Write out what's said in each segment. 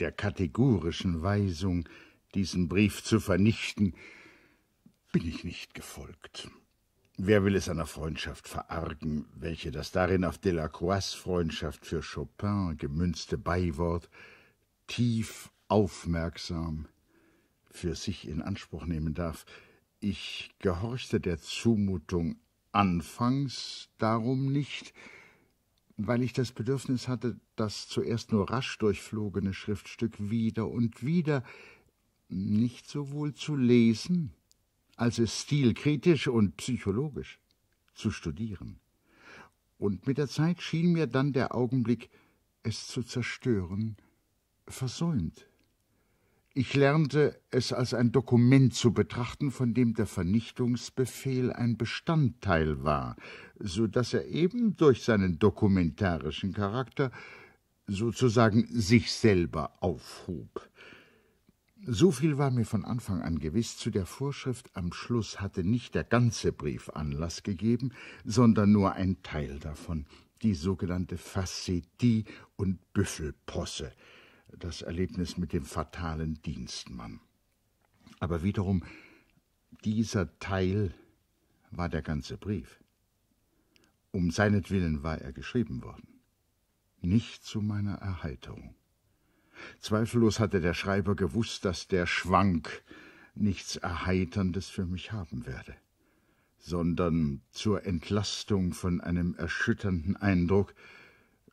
der kategorischen Weisung, diesen Brief zu vernichten, bin ich nicht gefolgt. Wer will es einer Freundschaft verargen, welche das darin auf Delacroix Freundschaft für Chopin gemünzte Beiwort tief aufmerksam für sich in Anspruch nehmen darf? Ich gehorchte der Zumutung anfangs darum nicht, weil ich das Bedürfnis hatte, das zuerst nur rasch durchflogene Schriftstück wieder und wieder nicht sowohl zu lesen, als es stilkritisch und psychologisch zu studieren. Und mit der Zeit schien mir dann der Augenblick, es zu zerstören, versäumt ich lernte, es als ein Dokument zu betrachten, von dem der Vernichtungsbefehl ein Bestandteil war, so daß er eben durch seinen dokumentarischen Charakter sozusagen sich selber aufhob. So viel war mir von Anfang an gewiss, zu der Vorschrift am Schluss hatte nicht der ganze Brief Anlass gegeben, sondern nur ein Teil davon, die sogenannte Facetie und Büffelposse das Erlebnis mit dem fatalen Dienstmann. Aber wiederum, dieser Teil war der ganze Brief. Um seinetwillen war er geschrieben worden. Nicht zu meiner Erheiterung. Zweifellos hatte der Schreiber gewusst, dass der Schwank nichts Erheiterndes für mich haben werde, sondern zur Entlastung von einem erschütternden Eindruck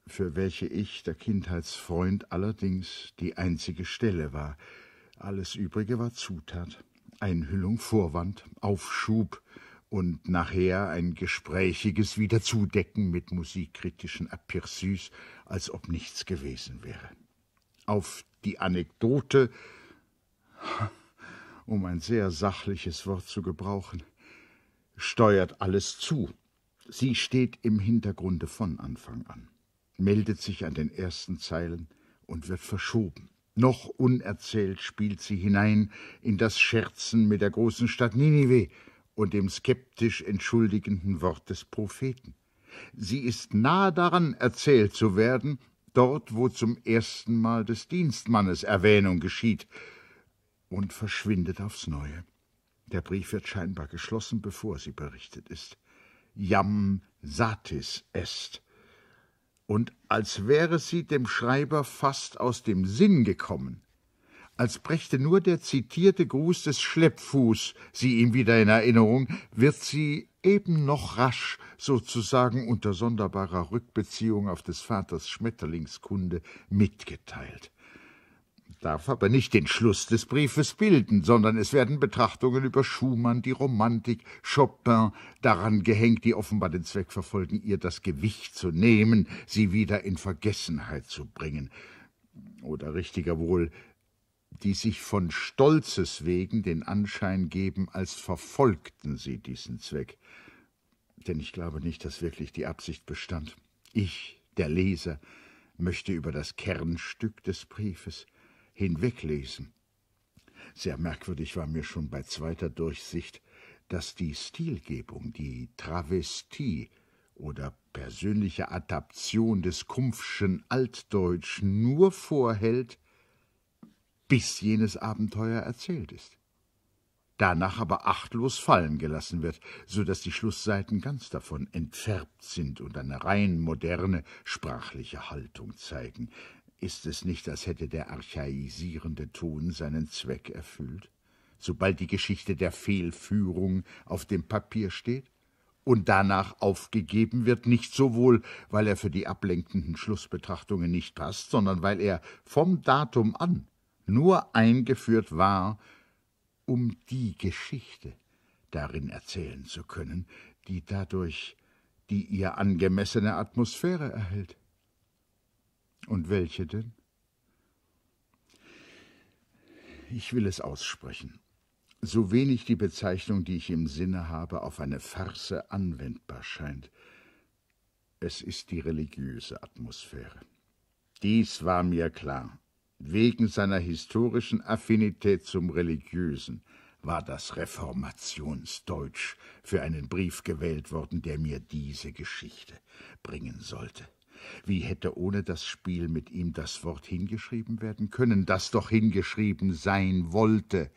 für welche ich, der Kindheitsfreund, allerdings die einzige Stelle war. Alles Übrige war Zutat, Einhüllung, Vorwand, Aufschub und nachher ein gesprächiges Wiederzudecken mit musikkritischen Aperçus, als ob nichts gewesen wäre. Auf die Anekdote, um ein sehr sachliches Wort zu gebrauchen, steuert alles zu. Sie steht im Hintergrunde von Anfang an meldet sich an den ersten Zeilen und wird verschoben. Noch unerzählt spielt sie hinein in das Scherzen mit der großen Stadt Ninive und dem skeptisch entschuldigenden Wort des Propheten. Sie ist nahe daran, erzählt zu werden, dort, wo zum ersten Mal des Dienstmannes Erwähnung geschieht, und verschwindet aufs Neue. Der Brief wird scheinbar geschlossen, bevor sie berichtet ist. Jam satis est und als wäre sie dem Schreiber fast aus dem Sinn gekommen, als brächte nur der zitierte Gruß des Schleppfuß sie ihm wieder in Erinnerung, wird sie eben noch rasch, sozusagen unter sonderbarer Rückbeziehung auf des Vaters Schmetterlingskunde, mitgeteilt darf aber nicht den Schluss des Briefes bilden, sondern es werden Betrachtungen über Schumann, die Romantik, Chopin daran gehängt, die offenbar den Zweck verfolgen, ihr das Gewicht zu nehmen, sie wieder in Vergessenheit zu bringen. Oder richtiger wohl, die sich von Stolzes wegen den Anschein geben, als verfolgten sie diesen Zweck. Denn ich glaube nicht, dass wirklich die Absicht bestand. Ich, der Leser, möchte über das Kernstück des Briefes, hinweglesen. Sehr merkwürdig war mir schon bei zweiter Durchsicht, dass die Stilgebung, die Travestie oder persönliche Adaption des Kumpfschen Altdeutschen nur vorhält, bis jenes Abenteuer erzählt ist. Danach aber achtlos fallen gelassen wird, so dass die Schlussseiten ganz davon entfärbt sind und eine rein moderne sprachliche Haltung zeigen, ist es nicht, als hätte der archaisierende Ton seinen Zweck erfüllt, sobald die Geschichte der Fehlführung auf dem Papier steht und danach aufgegeben wird, nicht sowohl, weil er für die ablenkenden Schlussbetrachtungen nicht passt, sondern weil er vom Datum an nur eingeführt war, um die Geschichte darin erzählen zu können, die dadurch die ihr angemessene Atmosphäre erhält. Und welche denn? Ich will es aussprechen. So wenig die Bezeichnung, die ich im Sinne habe, auf eine Farce anwendbar scheint, es ist die religiöse Atmosphäre. Dies war mir klar. Wegen seiner historischen Affinität zum Religiösen war das Reformationsdeutsch für einen Brief gewählt worden, der mir diese Geschichte bringen sollte. Wie hätte ohne das Spiel mit ihm das Wort hingeschrieben werden können, das doch hingeschrieben sein wollte?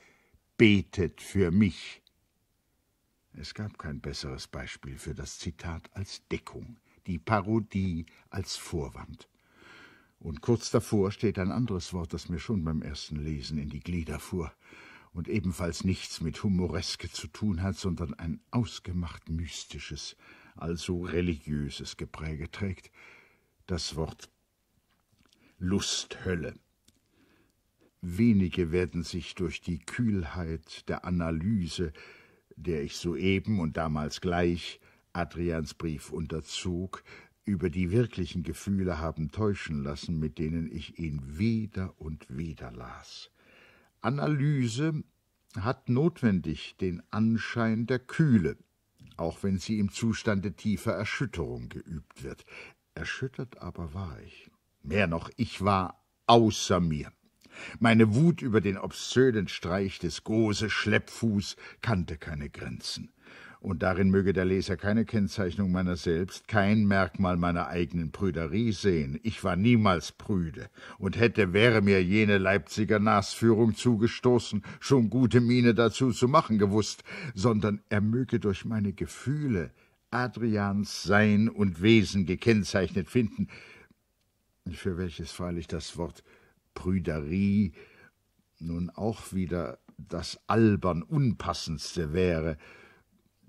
Betet für mich! Es gab kein besseres Beispiel für das Zitat als Deckung, die Parodie als Vorwand. Und kurz davor steht ein anderes Wort, das mir schon beim ersten Lesen in die Glieder fuhr und ebenfalls nichts mit Humoreske zu tun hat, sondern ein ausgemacht mystisches, also religiöses Gepräge trägt, das Wort Lusthölle. Wenige werden sich durch die Kühlheit der Analyse, der ich soeben und damals gleich Adrians Brief unterzog, über die wirklichen Gefühle haben täuschen lassen, mit denen ich ihn wieder und wieder las. Analyse hat notwendig den Anschein der Kühle, auch wenn sie im Zustande tiefer Erschütterung geübt wird. Erschüttert aber war ich. Mehr noch, ich war außer mir. Meine Wut über den obszönen Streich des Gose Schleppfuß kannte keine Grenzen. Und darin möge der Leser keine Kennzeichnung meiner selbst, kein Merkmal meiner eigenen Prüderie sehen. Ich war niemals prüde und hätte, wäre mir jene Leipziger Nasführung zugestoßen, schon gute Miene dazu zu machen gewusst, sondern er möge durch meine Gefühle, Adrians Sein und Wesen gekennzeichnet finden, für welches freilich das Wort Prüderie nun auch wieder das albern unpassendste wäre,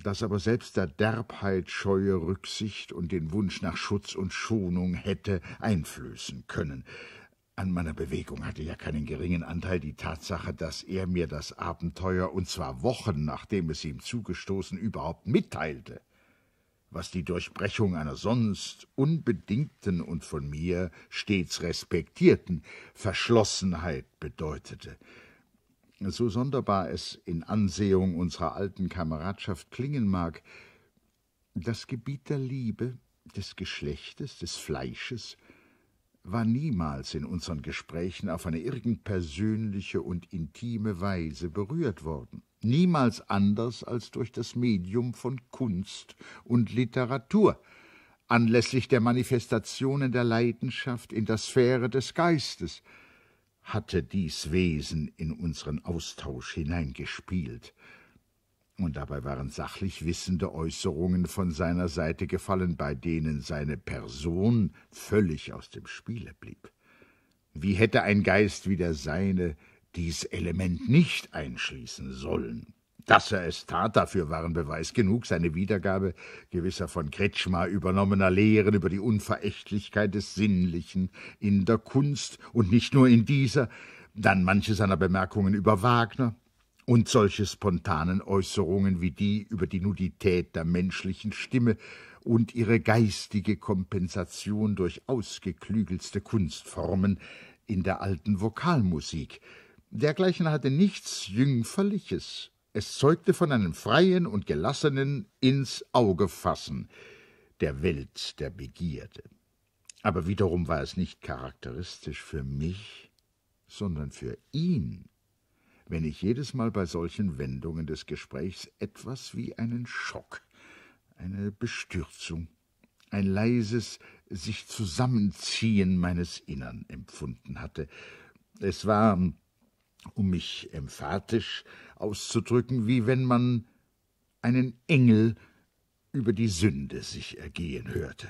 das aber selbst der Derbheit scheue Rücksicht und den Wunsch nach Schutz und Schonung hätte einflößen können. An meiner Bewegung hatte ja keinen geringen Anteil die Tatsache, dass er mir das Abenteuer, und zwar Wochen nachdem es ihm zugestoßen, überhaupt mitteilte was die Durchbrechung einer sonst unbedingten und von mir stets respektierten Verschlossenheit bedeutete. So sonderbar es in Ansehung unserer alten Kameradschaft klingen mag, das Gebiet der Liebe, des Geschlechtes, des Fleisches, war niemals in unseren Gesprächen auf eine irgend persönliche und intime Weise berührt worden niemals anders als durch das Medium von Kunst und Literatur, anlässlich der Manifestationen der Leidenschaft in der Sphäre des Geistes, hatte dies Wesen in unseren Austausch hineingespielt, und dabei waren sachlich wissende Äußerungen von seiner Seite gefallen, bei denen seine Person völlig aus dem Spiele blieb. Wie hätte ein Geist wie der seine dies Element nicht einschließen sollen. Dass er es tat, dafür waren Beweis genug. Seine Wiedergabe gewisser von Kretschmer übernommener Lehren über die Unverächtlichkeit des Sinnlichen in der Kunst und nicht nur in dieser, dann manche seiner Bemerkungen über Wagner und solche spontanen Äußerungen wie die über die Nudität der menschlichen Stimme und ihre geistige Kompensation durch ausgeklügelste Kunstformen in der alten Vokalmusik, Dergleichen hatte nichts Jüngferliches. Es zeugte von einem freien und gelassenen ins Auge fassen der Welt der Begierde. Aber wiederum war es nicht charakteristisch für mich, sondern für ihn, wenn ich jedes Mal bei solchen Wendungen des Gesprächs etwas wie einen Schock, eine Bestürzung, ein leises sich zusammenziehen meines Innern empfunden hatte. Es war um mich emphatisch auszudrücken, wie wenn man einen Engel über die Sünde sich ergehen hörte.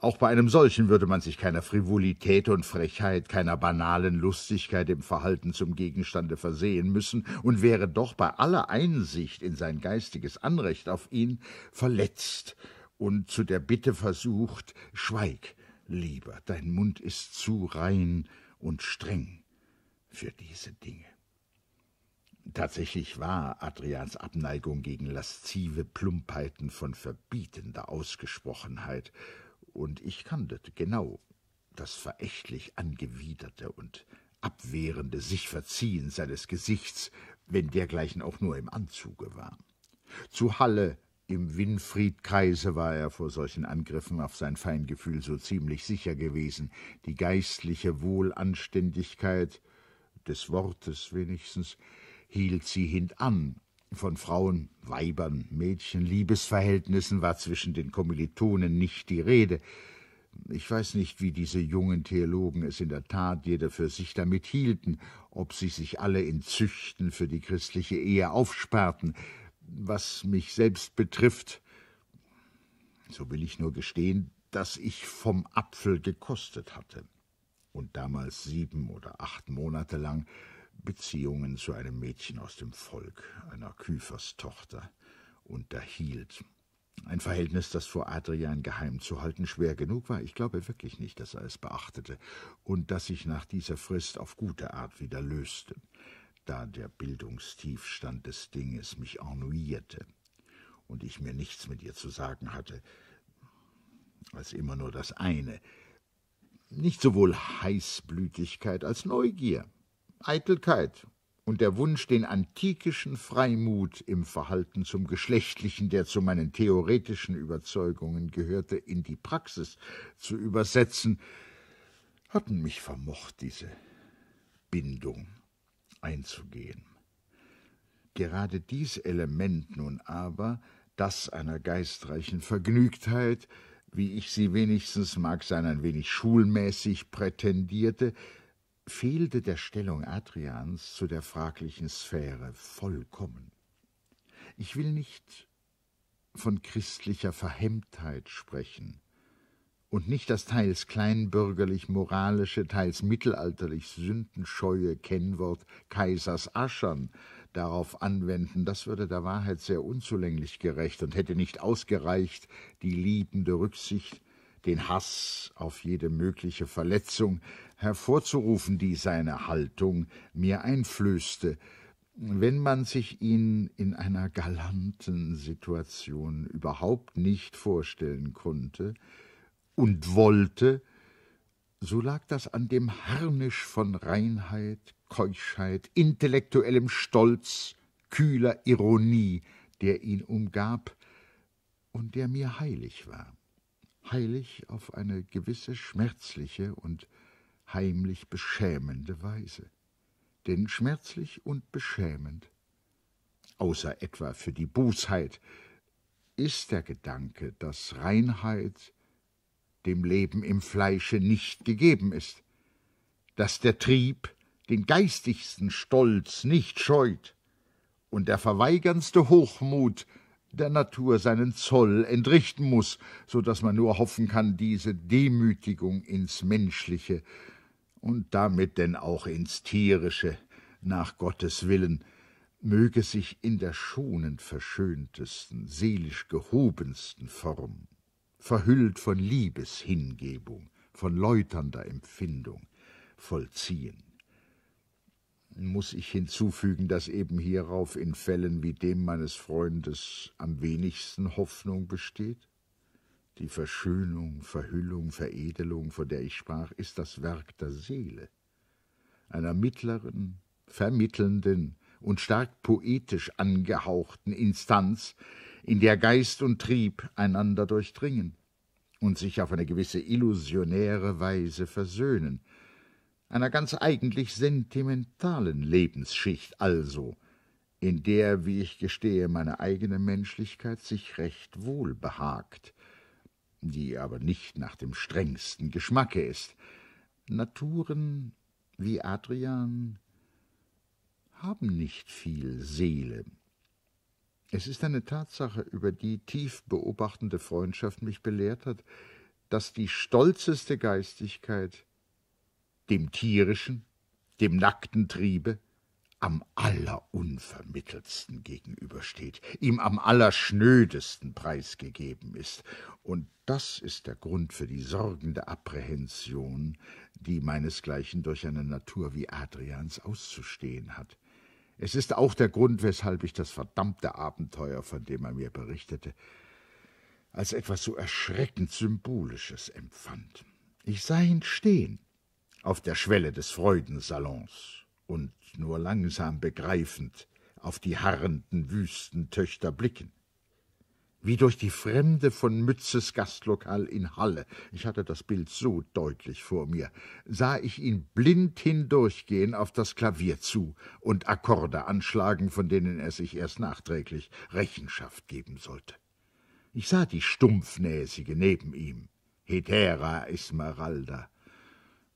Auch bei einem solchen würde man sich keiner Frivolität und Frechheit, keiner banalen Lustigkeit im Verhalten zum Gegenstande versehen müssen und wäre doch bei aller Einsicht in sein geistiges Anrecht auf ihn verletzt und zu der Bitte versucht, Schweig, lieber, dein Mund ist zu rein und streng für diese Dinge. Tatsächlich war Adrians Abneigung gegen laszive Plumpheiten von verbietender Ausgesprochenheit, und ich kannte genau das verächtlich angewiderte und abwehrende Sichverziehen seines Gesichts, wenn dergleichen auch nur im Anzuge war. Zu Halle im Winfriedkreise war er vor solchen Angriffen auf sein Feingefühl so ziemlich sicher gewesen. Die geistliche Wohlanständigkeit des Wortes wenigstens, hielt sie hintan. Von Frauen, Weibern, Mädchen, Liebesverhältnissen war zwischen den Kommilitonen nicht die Rede. Ich weiß nicht, wie diese jungen Theologen es in der Tat jeder für sich damit hielten, ob sie sich alle in Züchten für die christliche Ehe aufsperrten. Was mich selbst betrifft, so will ich nur gestehen, dass ich vom Apfel gekostet hatte und damals sieben oder acht Monate lang Beziehungen zu einem Mädchen aus dem Volk, einer Küferstochter, unterhielt. Ein Verhältnis, das vor Adrian geheim zu halten schwer genug war. Ich glaube wirklich nicht, dass er es beachtete und das sich nach dieser Frist auf gute Art wieder löste, da der Bildungstiefstand des Dinges mich ennuyierte und ich mir nichts mit ihr zu sagen hatte, als immer nur das eine, nicht sowohl Heißblütigkeit als Neugier, Eitelkeit und der Wunsch, den antikischen Freimut im Verhalten zum Geschlechtlichen, der zu meinen theoretischen Überzeugungen gehörte, in die Praxis zu übersetzen, hatten mich vermocht, diese Bindung einzugehen. Gerade dies Element nun aber, das einer geistreichen Vergnügtheit, wie ich sie wenigstens mag sein, ein wenig schulmäßig prätendierte, fehlte der Stellung Adrians zu der fraglichen Sphäre vollkommen. Ich will nicht von christlicher Verhemmtheit sprechen und nicht das teils kleinbürgerlich-moralische, teils mittelalterlich-sündenscheue Kennwort Kaisers Aschern, darauf anwenden, das würde der Wahrheit sehr unzulänglich gerecht und hätte nicht ausgereicht, die liebende Rücksicht, den Hass auf jede mögliche Verletzung hervorzurufen, die seine Haltung mir einflößte, wenn man sich ihn in einer galanten Situation überhaupt nicht vorstellen konnte und wollte, so lag das an dem Harnisch von Reinheit, Keuschheit, intellektuellem Stolz, kühler Ironie, der ihn umgab und der mir heilig war. Heilig auf eine gewisse schmerzliche und heimlich beschämende Weise. Denn schmerzlich und beschämend, außer etwa für die Bosheit, ist der Gedanke, dass Reinheit, dem Leben im Fleische nicht gegeben ist, dass der Trieb den geistigsten Stolz nicht scheut und der verweigernste Hochmut der Natur seinen Zoll entrichten muß, so daß man nur hoffen kann, diese Demütigung ins Menschliche und damit denn auch ins Tierische nach Gottes Willen möge sich in der schonend verschöntesten, seelisch gehobensten Form verhüllt von Liebeshingebung, von läuternder Empfindung, vollziehen. Muss ich hinzufügen, dass eben hierauf in Fällen wie dem meines Freundes am wenigsten Hoffnung besteht? Die Verschönung, Verhüllung, Veredelung, von der ich sprach, ist das Werk der Seele, einer mittleren, vermittelnden und stark poetisch angehauchten Instanz, in der Geist und Trieb einander durchdringen und sich auf eine gewisse illusionäre Weise versöhnen, einer ganz eigentlich sentimentalen Lebensschicht also, in der, wie ich gestehe, meine eigene Menschlichkeit sich recht wohl behagt, die aber nicht nach dem strengsten Geschmacke ist. Naturen wie Adrian haben nicht viel Seele, es ist eine Tatsache, über die tief beobachtende Freundschaft mich belehrt hat, dass die stolzeste Geistigkeit dem tierischen, dem nackten Triebe am allerunvermitteltsten gegenübersteht, ihm am allerschnödesten preisgegeben ist. Und das ist der Grund für die sorgende Apprehension, die meinesgleichen durch eine Natur wie Adrians auszustehen hat. Es ist auch der Grund, weshalb ich das verdammte Abenteuer, von dem er mir berichtete, als etwas so erschreckend Symbolisches empfand. Ich sah ihn stehen, auf der Schwelle des Freudensalons, und nur langsam begreifend auf die harrenden Wüstentöchter blicken wie durch die Fremde von Mützes Gastlokal in Halle, ich hatte das Bild so deutlich vor mir, sah ich ihn blind hindurchgehen auf das Klavier zu und Akkorde anschlagen, von denen er sich erst nachträglich Rechenschaft geben sollte. Ich sah die Stumpfnäsige neben ihm, Hedera Esmeralda,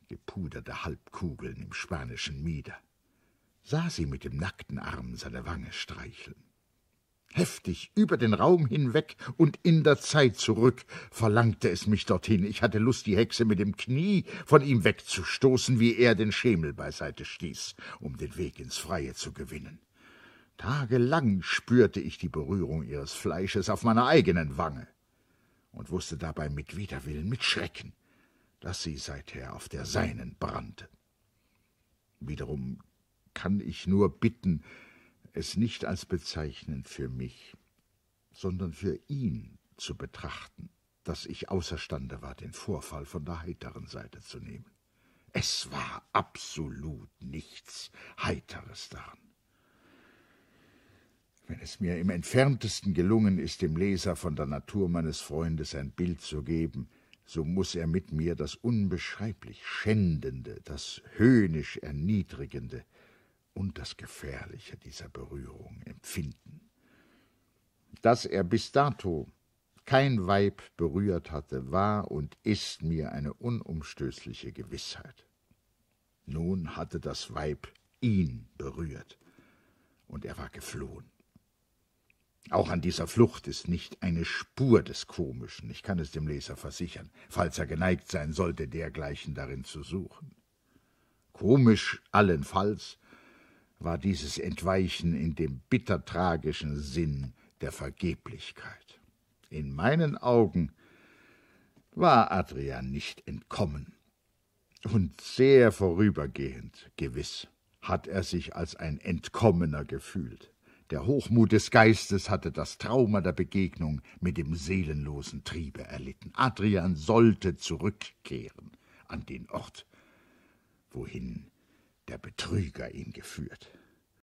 gepuderte Halbkugeln im spanischen Mieder, sah sie mit dem nackten Arm seine Wange streicheln. Heftig, über den Raum hinweg und in der Zeit zurück, verlangte es mich dorthin. Ich hatte Lust, die Hexe mit dem Knie von ihm wegzustoßen, wie er den Schemel beiseite stieß, um den Weg ins Freie zu gewinnen. Tagelang spürte ich die Berührung ihres Fleisches auf meiner eigenen Wange und wusste dabei mit Widerwillen, mit Schrecken, dass sie seither auf der seinen brannte. Wiederum kann ich nur bitten, es nicht als bezeichnend für mich, sondern für ihn zu betrachten, dass ich außerstande war, den Vorfall von der heiteren Seite zu nehmen. Es war absolut nichts Heiteres daran. Wenn es mir im entferntesten gelungen ist, dem Leser von der Natur meines Freundes ein Bild zu geben, so muß er mit mir das unbeschreiblich Schändende, das höhnisch Erniedrigende, und das Gefährliche dieser Berührung empfinden. Dass er bis dato kein Weib berührt hatte, war und ist mir eine unumstößliche Gewissheit. Nun hatte das Weib ihn berührt, und er war geflohen. Auch an dieser Flucht ist nicht eine Spur des Komischen, ich kann es dem Leser versichern, falls er geneigt sein sollte, dergleichen darin zu suchen. Komisch allenfalls war dieses Entweichen in dem bitter tragischen Sinn der Vergeblichkeit. In meinen Augen war Adrian nicht entkommen. Und sehr vorübergehend, gewiss, hat er sich als ein Entkommener gefühlt. Der Hochmut des Geistes hatte das Trauma der Begegnung mit dem seelenlosen Triebe erlitten. Adrian sollte zurückkehren an den Ort, wohin der Betrüger ihn geführt.